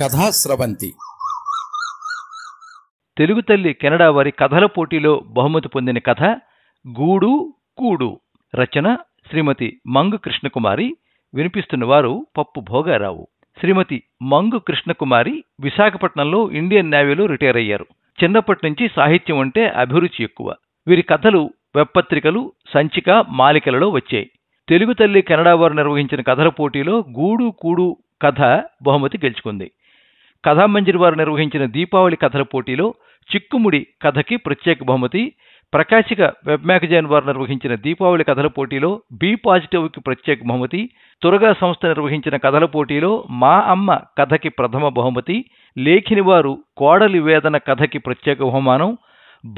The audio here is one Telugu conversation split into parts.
కథాస్రవంతి తెలుగు తల్లి కెనడా వారి కథల పోటీలో బహుమతి పొందిన కథ గూడు కూడు రచన శ్రీమతి మంగు కృష్ణకుమారి వినిపిస్తున్న వారు పప్పు భోగారావు శ్రీమతి మంగు కృష్ణకుమారి విశాఖపట్నంలో ఇండియన్ నేవీలో రిటైర్ అయ్యారు చిన్నప్పటి నుంచి సాహిత్యం అంటే అభిరుచి ఎక్కువ వీరి కథలు వెబ్పత్రికలు సంచిక మాలికలలో వచ్చాయి తెలుగు తల్లి కెనడా వారు నిర్వహించిన కథల పోటీలో గూడు కూడు కథ బహుమతి గెలుచుకుంది కథామంజరి వారు నిర్వహించిన దీపావళి కథల పోటీలో చిక్కుముడి కథకి ప్రత్యేక బహుమతి ప్రకాశిక వెబ్ మ్యాగజైన్ వారు నిర్వహించిన దీపావళి కథల పోటీలో బి పాజిటివ్కి ప్రత్యేక బహుమతి తురగా సంస్థ నిర్వహించిన కథల పోటీలో మా అమ్మ కథకి ప్రథమ బహుమతి లేఖిని వారు కోడలి వేదన కథకి ప్రత్యేక బహుమానం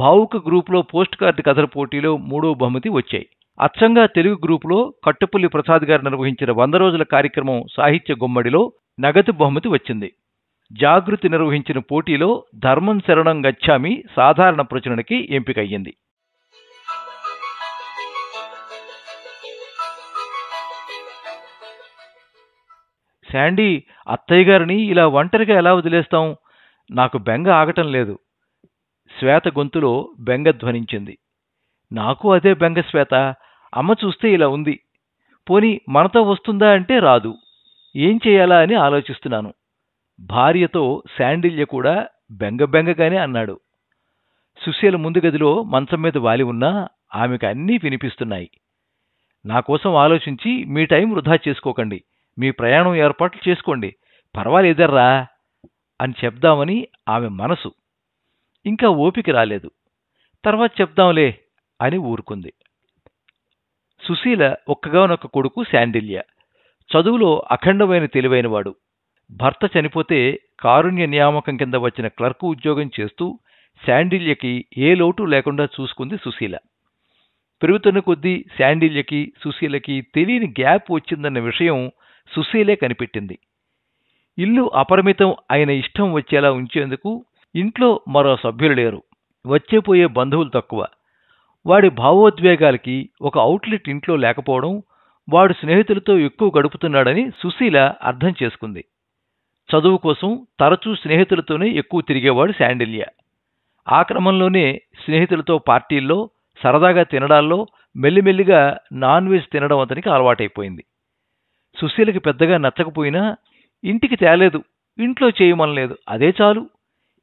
భావుక గ్రూపులో పోస్ట్ కార్డు కథల పోటీలో మూడో బహుమతి వచ్చాయి అచ్చంగా తెలుగు గ్రూపులో కట్టుపల్లి ప్రసాద్ గారు నిర్వహించిన వంద రోజుల కార్యక్రమం సాహిత్య గుమ్మడిలో నగదు బహుమతి వచ్చింది జాగృతి నిర్వహించిన పోటీలో ధర్మం శరణం గచ్చామి సాధారణ ప్రచురణకి ఎంపికయ్యింది శాండీ అత్తయ్య గారిని ఇలా ఒంటరిగా ఎలా వదిలేస్తాం నాకు బెంగ ఆగటం లేదు శ్వేత గొంతులో బెంగ ధ్వనించింది నాకు అదే బెంగ శ్వేత అమ్మ చూస్తే ఇలా ఉంది పోని మనతో వస్తుందా అంటే రాదు ఏం చేయాలా అని ఆలోచిస్తున్నాను భార్యతో శాండిల్య కూడా బెంగబెంగగానే అన్నాడు సుశీల ముందు గదిలో మంచం మీద వాలి ఉన్నా ఆమెకు అన్నీ వినిపిస్తున్నాయి నా కోసం ఆలోచించి మీ టైం వృధా చేసుకోకండి మీ ప్రయాణం ఏర్పాట్లు చేసుకోండి పర్వాలేదర్రా అని చెప్దామని ఆమె మనసు ఇంకా ఓపిక రాలేదు తర్వాత చెప్దాంలే అని ఊరుకుంది సుశీల ఒక్కగానొక్క కొడుకు శాండిల్య చదువులో అఖండమైన తెలివైనవాడు భర్త చనిపోతే కారుణ్య నియామకం కింద వచ్చిన క్లర్కు ఉద్యోగం చేస్తూ శాండిల్యకి ఏ లోటు లేకుండా చూసుకుంది సుశీల పెరుగుతున్న కొద్దీ శాండిల్యకి సుశీలకి తెలియని గ్యాప్ వచ్చిందన్న విషయం సుశీలే కనిపెట్టింది ఇల్లు అపరిమితం అయిన ఇష్టం వచ్చేలా ఉంచేందుకు ఇంట్లో మరో సభ్యులు లేరు వచ్చేపోయే బంధువులు తక్కువ వాడి భావోద్వేగాలకి ఒక అవుట్లెట్ ఇంట్లో లేకపోవడం వాడు స్నేహితులతో ఎక్కువ గడుపుతున్నాడని సుశీల అర్థం చేసుకుంది చదువు కోసం తరచూ స్నేహితులతోనే ఎక్కువ తిరిగేవాడు శాండిల్య ఆ క్రమంలోనే స్నేహితులతో పార్టీల్లో సరదాగా తినడాల్లో మెల్లిమెల్లిగా నాన్ వెజ్ తినడం అతనికి అలవాటైపోయింది సుశీలకి పెద్దగా నచ్చకపోయినా ఇంటికి తేలేదు ఇంట్లో చేయమనలేదు అదే చాలు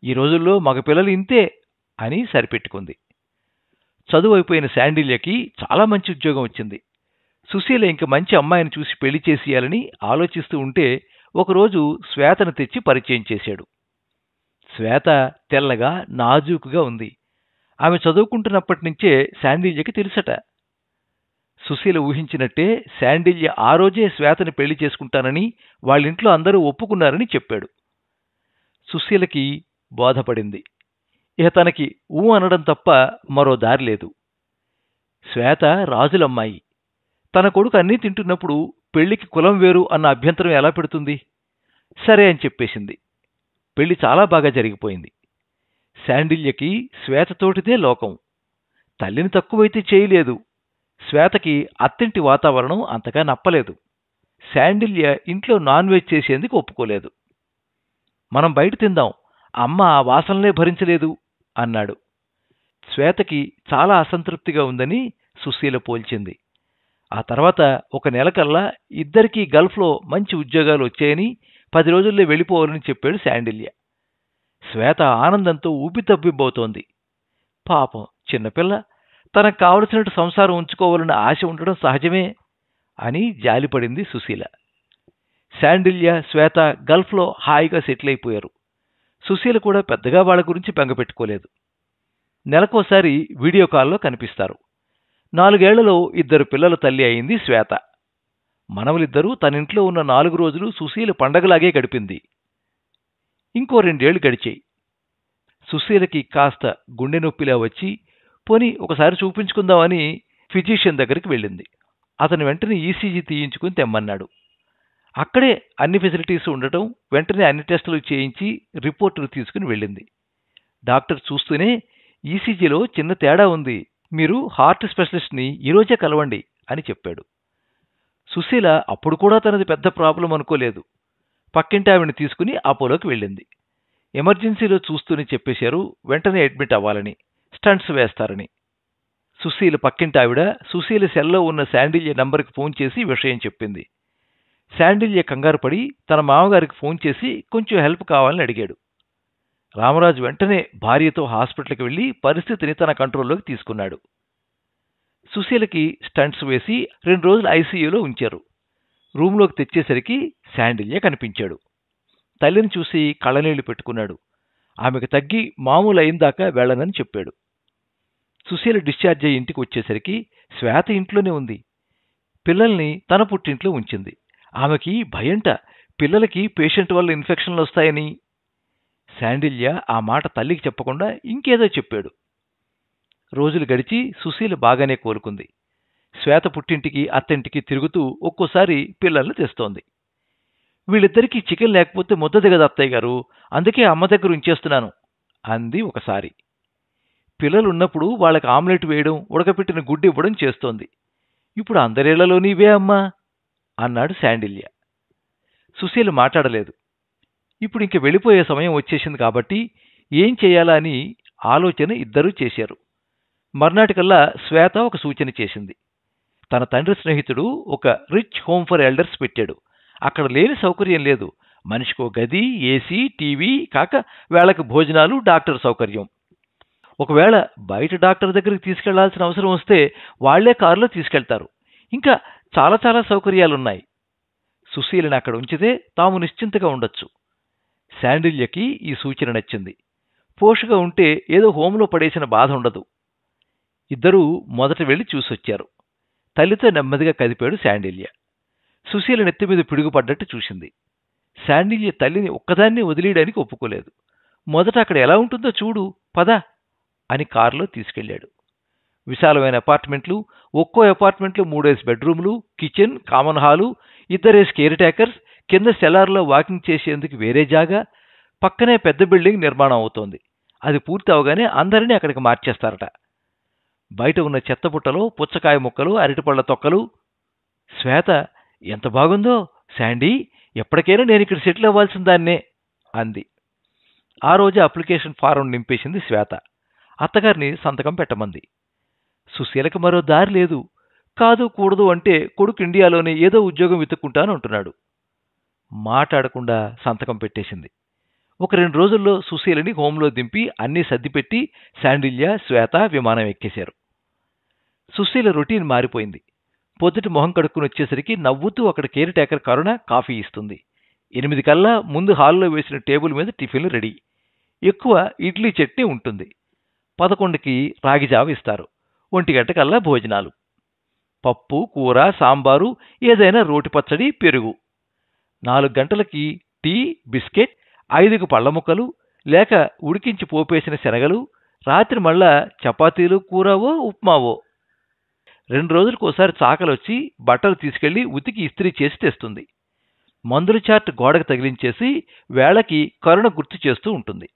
ఈ రోజుల్లో మగ పిల్లలు ఇంతే అని సరిపెట్టుకుంది చదువు అయిపోయిన శాండిల్యకి చాలా మంచి ఉద్యోగం వచ్చింది సుశీల ఇంక మంచి అమ్మాయిని చూసి పెళ్లి చేసేయాలని ఆలోచిస్తూ ఉంటే ఒకరోజు శ్వేతను తెచ్చి పరిచయం చేశాడు శ్వేత తెల్లగా నాజూకుగా ఉంది ఆమె చదువుకుంటున్నప్పటి నుంచే శాండిల్యకి తెలుసట సుశీల ఊహించినట్టే శాండిల్య ఆ రోజే శ్వేతను పెళ్లి చేసుకుంటానని వాళ్ళింట్లో అందరూ ఒప్పుకున్నారని చెప్పాడు సుశీలకి బోధపడింది ఇక తనకి ఊ అనడం తప్ప మరో దారి లేదు శ్వేత రాజులమ్మాయి తన కొడుకు అన్నీ తింటున్నప్పుడు పెళ్లికి కులం వేరు అన్న అభ్యంతరం ఎలా పెడుతుంది సరే అని చెప్పేసింది పెళ్లి చాలా బాగా జరిగిపోయింది శాండిల్యకి శ్వేతతోటిదే లోకం తల్లిని తక్కువైతే చేయలేదు శ్వేతకి అత్తింటి వాతావరణం అంతగా నప్పలేదు శాండిల్య ఇంట్లో నాన్ వెజ్ చేసేందుకు ఒప్పుకోలేదు మనం బయట తిందాం అమ్మ ఆ వాసనలే భరించలేదు అన్నాడు శ్వేతకి చాలా అసంతృప్తిగా ఉందని సుశీల పోల్చింది ఆ తర్వాత ఒక నెల కల్లా ఇద్దరికీ గల్ఫ్లో మంచి ఉద్యోగాలు వచ్చాయని పది రోజుల్లో వెళ్ళిపోవాలని చెప్పాడు శాండిల్య శ్వేత ఆనందంతో ఊపితబ్బిబ్బవుతోంది పాపం చిన్నపిల్ల తనకు కావలసినట్టు సంసారం ఉంచుకోవాలని ఆశ ఉండడం సహజమే అని జాలిపడింది సుశీల శాండిల్య శ్వేత గల్ఫ్లో హాయిగా సెటిల్ అయిపోయారు సుశీల కూడా పెద్దగా వాళ్ళ గురించి పెంగపెట్టుకోలేదు నెలకోసారి వీడియో కాల్లో కనిపిస్తారు నాలుగేళ్లలో ఇద్దరు పిల్లల తల్లి అయింది శ్వేత మనవలిద్దరూ తనింట్లో ఉన్న నాలుగు రోజులు సుశీల పండగలాగే గడిపింది ఇంకో రెండేళ్లు గడిచాయి సుశీలకి కాస్త గుండె నొప్పిలా వచ్చి పోని ఒకసారి చూపించుకుందామని ఫిజీషియన్ దగ్గరికి వెళ్ళింది అతను వెంటనే ఈసీజీ తీయించుకుని తెమ్మన్నాడు అక్కడే అన్ని ఫెసిలిటీస్ ఉండటం వెంటనే అన్ని టెస్టులు చేయించి రిపోర్టులు తీసుకుని వెళ్ళింది డాక్టర్ చూస్తూనే ఈసీజీలో చిన్న తేడా ఉంది మీరు హార్ట్ స్పెషలిస్ట్ని ఈరోజే కలవండి అని చెప్పాడు సుశీల అప్పుడు కూడా తనది పెద్ద ప్రాబ్లం అనుకోలేదు పక్కింటి ఆవిడని తీసుకుని అపోలోకి వెళ్ళింది ఎమర్జెన్సీలో చూస్తూనే చెప్పేశారు వెంటనే అడ్మిట్ అవ్వాలని స్టంట్స్ వేస్తారని సుశీల పక్కింటి ఆవిడ సుశీల సెల్లో ఉన్న శాండిల్య నంబర్కి ఫోన్ చేసి విషయం చెప్పింది శాండిల్య కంగారుపడి తన మామగారికి ఫోన్ చేసి కొంచెం హెల్ప్ కావాలని అడిగాడు రామరాజు వెంటనే భార్యతో హాస్పిటల్కి వెళ్ళి పరిస్థితిని తన కంట్రోల్లోకి తీసుకున్నాడు సుశీలకి స్టంట్స్ వేసి రెండు రోజులు ఐసీయూలో ఉంచారు రూమ్లోకి తెచ్చేసరికి శాండిల్య కనిపించాడు తల్లిని చూసి కళ్ళనీళ్లు పెట్టుకున్నాడు ఆమెకు తగ్గి మామూలు అయిందాకా వెళ్ళనని చెప్పాడు సుశీల డిశ్చార్జ్ అయ్యి ఇంటికి వచ్చేసరికి శ్వేత ఇంట్లోనే ఉంది పిల్లల్ని తన పుట్టింట్లో ఉంచింది ఆమెకి భయంట పిల్లలకి పేషెంట్ వల్ల ఇన్ఫెక్షన్లు వస్తాయని శాండిల్య ఆ మాట తల్లికి చెప్పకుండా ఇంకేదో చెప్పాడు రోజులు గడిచి సుశీల బాగానే కోలుకుంది శ్వేత పుట్టింటికి అత్తింటికి తిరుగుతూ ఒక్కోసారి పిల్లల్ని తెస్తోంది వీళ్ళిద్దరికీ చికెన్ లేకపోతే ముద్దది దిగదు అత్తయ్య గారు అందుకే అమ్మ దగ్గర ఉంచేస్తున్నాను అంది ఒకసారి పిల్లలున్నప్పుడు వాళ్ళకి ఆమ్లెట్ వేయడం ఉడకపెట్టిన గుడ్డి ఇవ్వడం చేస్తోంది ఇప్పుడు అందరిళ్లలోని అమ్మా అన్నాడు శాండిల్య సుశీల మాట్లాడలేదు ఇప్పుడు ఇంక వెళ్ళిపోయే సమయం వచ్చేసింది కాబట్టి ఏం చేయాలా అని ఆలోచన ఇద్దరూ చేశారు మర్నాటికల్లా శ్వేత ఒక సూచన చేసింది తన తండ్రి స్నేహితుడు ఒక రిచ్ హోమ్ ఫర్ ఎల్డర్స్ పెట్టాడు అక్కడ లేని సౌకర్యం లేదు మనిషికో గది ఏసీ టీవీ కాక వేళకి భోజనాలు డాక్టర్ సౌకర్యం ఒకవేళ బయట డాక్టర్ దగ్గరికి తీసుకెళ్లాల్సిన అవసరం వస్తే వాళ్లే కారులో తీసుకెళ్తారు ఇంకా చాలా చాలా సౌకర్యాలున్నాయి సుశీలని అక్కడ ఉంచితే తాము నిశ్చింతగా ఉండొచ్చు శాండిల్యకి ఈ సూచన నచ్చింది పోషగా ఉంటే ఏదో హోంలో పడేసిన బాధ ఉండదు ఇద్దరూ మొదట వెళ్ళి చూసొచ్చారు తల్లితో నెమ్మదిగా కదిపాడు శాండిల్య సుశీల నెత్తిమీద పిడుగుపడ్డట్టు చూసింది శాండిల్య తల్లిని ఒక్కదాన్ని వదిలేయడానికి ఒప్పుకోలేదు మొదట అక్కడ ఎలా ఉంటుందో చూడు పద అని కారులో తీసుకెళ్లాడు విశాలమైన అపార్ట్మెంట్లు ఒక్కో అపార్ట్మెంట్లో మూడేసి బెడ్రూమ్లు కిచెన్ కామన్ హాలు ఇద్దరేసి కేర్ టేకర్స్ కింద సెలార్లో వాకింగ్ చేసేందుకు వేరే జాగా పక్కనే పెద్ద బిల్డింగ్ నిర్మాణం అవుతోంది అది పూర్తి అవగానే అందరినీ అక్కడికి మార్చేస్తారట బయట ఉన్న చెత్తబుట్టలో పుచ్చకాయ ముక్కలు అరటిపళ్ళ తొక్కలు శ్వేత ఎంత బాగుందో శాండీ ఎప్పటికైనా నేను ఇక్కడ సెటిల్ అవ్వాల్సిన దాన్నే అంది ఆ రోజు అప్లికేషన్ ఫారం నింపేసింది శ్వేత అత్తగారిని సంతకం పెట్టమంది సుశీలకు మరో దారి లేదు కాదు కూడదు అంటే కొడుకు ఇండియాలోనే ఏదో ఉద్యోగం వెతుక్కుంటాను అంటున్నాడు మాట్లాడకుండా సంతకం పెట్టేసింది ఒక రెండు రోజుల్లో సుశీలని హోంలో దింపి అన్నీ సర్దిపెట్టి శాండిల్య శ్వేత విమానం ఎక్కేశారు సుశీల రొటీన్ మారిపోయింది పొద్దుటి మొహం కడుక్కుని వచ్చేసరికి నవ్వుతూ అక్కడ కేర్ టేకర్ కరుణ కాఫీ ఇస్తుంది ఎనిమిది కల్లా ముందు హాల్లో వేసిన టేబుల్ మీద టిఫిన్లు రెడీ ఎక్కువ ఇడ్లీ చట్నీ ఉంటుంది పదకొండుకి రాగిజావ ఇస్తారు ఒంటి గంటకల్లా భోజనాలు పప్పు కూర సాంబారు ఏదైనా రోటి పచ్చడి పెరుగు నాలుగు గంటలకి టీ బిస్కెట్ ఐదుకు పళ్ళ ముక్కలు లేక ఉడికించి పోపేసిన శనగలు రాత్రి మళ్ళా చపాతీలు కూరవో ఉప్మావో రెండు రోజులకు ఒకసారి చాకలొచ్చి బట్టలు తీసుకెళ్లి ఉతికి ఇస్త్రీ చేసి తెస్తుంది మందుల చాట్ గోడకు తగిలించేసి వేళకి కరుణ గుర్తు చేస్తూ ఉంటుంది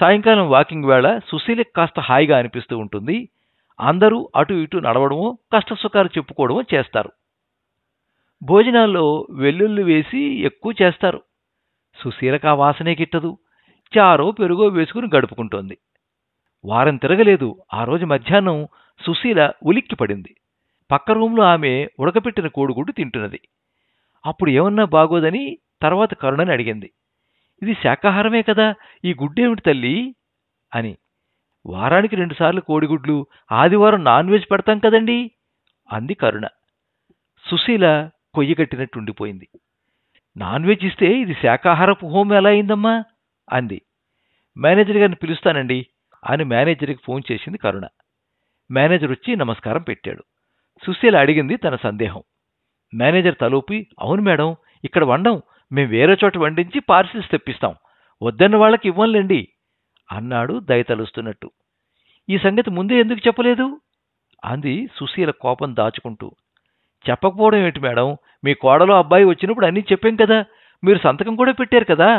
సాయంకాలం వాకింగ్ వేళ సుశీలకు కాస్త హాయిగా అనిపిస్తూ ఉంటుంది అందరూ అటు ఇటు నడవడమో కష్టసుఖాలు చెప్పుకోవడమో చేస్తారు భోజనాల్లో వెల్లుల్లి వేసి ఎక్కువ చేస్తారు సుశీలక వాసనే కిట్టదు చారో పెరుగో వేసుకుని గడుపుకుంటోంది వారం తిరగలేదు ఆ రోజు మధ్యాహ్నం సుశీల ఉలిక్కి పడింది పక్క రూంలో ఆమె ఉడకపెట్టిన కోడిగుడ్డు తింటున్నది అప్పుడు ఏమన్నా బాగోదని తర్వాత కరుణని అడిగింది ఇది శాకాహారమే కదా ఈ గుడ్డేమిటి తల్లి అని వారానికి రెండుసార్లు కోడిగుడ్లు ఆదివారం నాన్ వెజ్ పెడతాం కదండి అంది కరుణ సుశీల కొయ్యి ఉండిపోయింది నాన్ వెజ్ ఇస్తే ఇది శాకాహారపు హోమ్ ఎలా అయిందమ్మా అంది మేనేజర్ గారిని పిలుస్తానండి అని మేనేజర్కి ఫోన్ చేసింది కరుణ మేనేజర్ వచ్చి నమస్కారం పెట్టాడు సుశీల అడిగింది తన సందేహం మేనేజర్ తలూపి అవును మేడం ఇక్కడ వండం మేము వేరే చోట వండించి పార్సిల్స్ తెప్పిస్తాం వద్దన్న వాళ్ళకి ఇవ్వంలేండి అన్నాడు దయతలుస్తున్నట్టు ఈ సంగతి ముందే ఎందుకు చెప్పలేదు అంది సుశీల కోపం దాచుకుంటూ చెప్పకపోవడం ఏమిటి మేడం మీ కోడలో అబ్బాయి వచ్చినప్పుడు అన్నీ చెప్పాం కదా మీరు సంతకం కూడా పెట్టారు కదా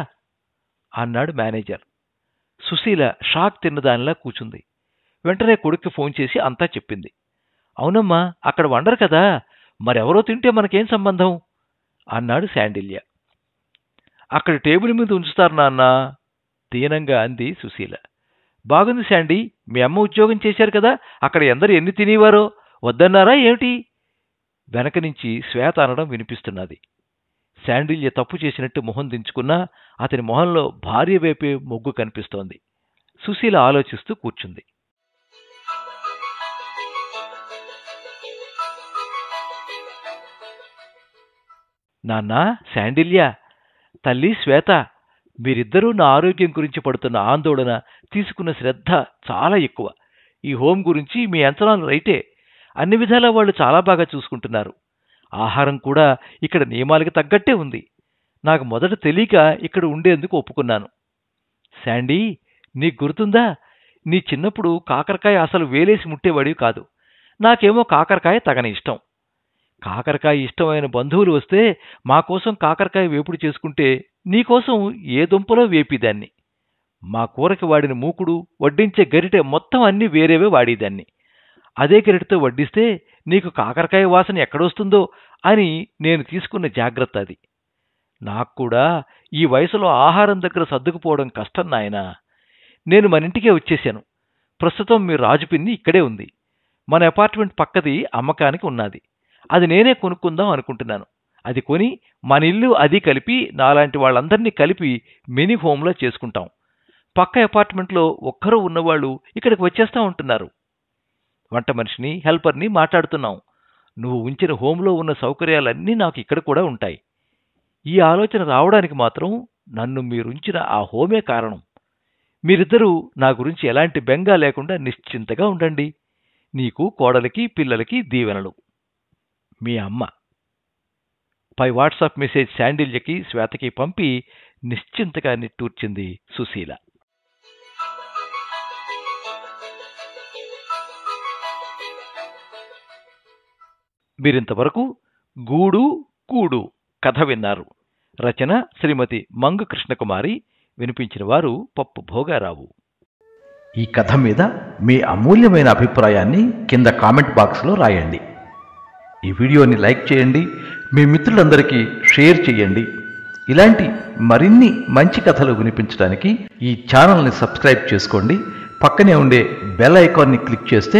అన్నాడు మేనేజర్ సుశీల షాక్ తిన్నదానిలా కూచుంది వెంటనే కొడుక్కి ఫోన్ చేసి అంతా చెప్పింది అవునమ్మా అక్కడ వండరు కదా మరెవరో తింటే మనకేం సంబంధం అన్నాడు శాండిల్య అక్కడ టేబుల్ మీద ఉంచుతారు నాన్న దీనంగా అంది సుశీల బాగుంది శాండీ మీ అమ్మ ఉద్యోగం చేశారు కదా అక్కడ ఎందరు ఎన్ని తినేవారో వద్దన్నారా ఏమిటి వెనక నుంచి శ్వేత అనడం వినిపిస్తున్నది శాండిల్య తప్పు చేసినట్టు మొహం దించుకున్నా అతని మొహంలో భార్య వైపే మొగ్గు కనిపిస్తోంది సుశీల ఆలోచిస్తూ కూర్చుంది నాన్న శాండిల్య తల్లి శ్వేత మీరిద్దరూ నా ఆరోగ్యం గురించి పడుతున్న ఆందోళన తీసుకున్న శ్రద్ధ చాలా ఎక్కువ ఈ హోం గురించి మీ అంచనాలు రైటే అన్ని విధాలా వాళ్ళు చాలా బాగా చూసుకుంటున్నారు ఆహారం కూడా ఇక్కడ నియమాలకు తగ్గట్టే ఉంది నాకు మొదట తెలియక ఇక్కడ ఉండేందుకు ఒప్పుకున్నాను శాండీ నీకు గుర్తుందా నీ చిన్నప్పుడు కాకరకాయ అసలు వేలేసి ముట్టేవాడివి కాదు నాకేమో కాకరకాయ తగని ఇష్టం కాకరకాయ ఇష్టమైన బంధువులు వస్తే మా కోసం కాకరకాయ వేపుడు చేసుకుంటే నీకోసం ఏ దుంపలో వేపిదాన్ని మా కూరకి వాడిన మూకుడు వడ్డించే గరిటె మొత్తం అన్నీ వేరేవే వాడేదాన్ని అదే క్రెడిట్తో వడ్డిస్తే నీకు కాకరకాయ వాసన ఎక్కడొస్తుందో అని నేను తీసుకున్న జాగ్రత్త అది నాకు కూడా ఈ వయసులో ఆహారం దగ్గర సర్దుకుపోవడం కష్టం నాయన నేను మన ఇంటికే వచ్చేశాను ప్రస్తుతం మీ రాజుపిన్ని ఇక్కడే ఉంది మన అపార్ట్మెంట్ పక్కది అమ్మకానికి ఉన్నది అది నేనే కొనుక్కుందాం అనుకుంటున్నాను అది కొని మన ఇల్లు అది కలిపి నాలాంటి వాళ్ళందరినీ కలిపి మినీ హోమ్లో చేసుకుంటాం పక్క అపార్ట్మెంట్లో ఒక్కరూ ఉన్నవాళ్ళు ఇక్కడికి వచ్చేస్తూ ఉంటున్నారు వంట మనిషిని హెల్పర్ని మాట్లాడుతున్నాం నువ్వు ఉంచిన హోంలో ఉన్న సౌకర్యాలన్నీ నాకు ఇక్కడ కూడా ఉంటాయి ఈ ఆలోచన రావడానికి మాత్రం నన్ను మీరుంచిన ఆ హోమే కారణం మీరిద్దరూ నా గురించి ఎలాంటి బెంగా లేకుండా నిశ్చింతగా ఉండండి నీకు కోడలికి పిల్లలకి దీవెనలు మీ అమ్మ పై వాట్సాప్ మెసేజ్ శాండిల్యకి శ్వేతకి పంపి నిశ్చింతగా నిట్టూర్చింది సుశీల మీరింతవరకు గూడు కూడు కథ విన్నారు రచన శ్రీమతి మంగు కృష్ణకుమారి వినిపించిన వారు పప్పు భోగారావు ఈ కథ మీద మీ అమూల్యమైన అభిప్రాయాన్ని కింద కామెంట్ బాక్స్లో రాయండి ఈ వీడియోని లైక్ చేయండి మీ మిత్రులందరికీ షేర్ చేయండి ఇలాంటి మరిన్ని మంచి కథలు వినిపించడానికి ఈ ఛానల్ని సబ్స్క్రైబ్ చేసుకోండి పక్కనే ఉండే బెల్ ఐకాన్ని క్లిక్ చేస్తే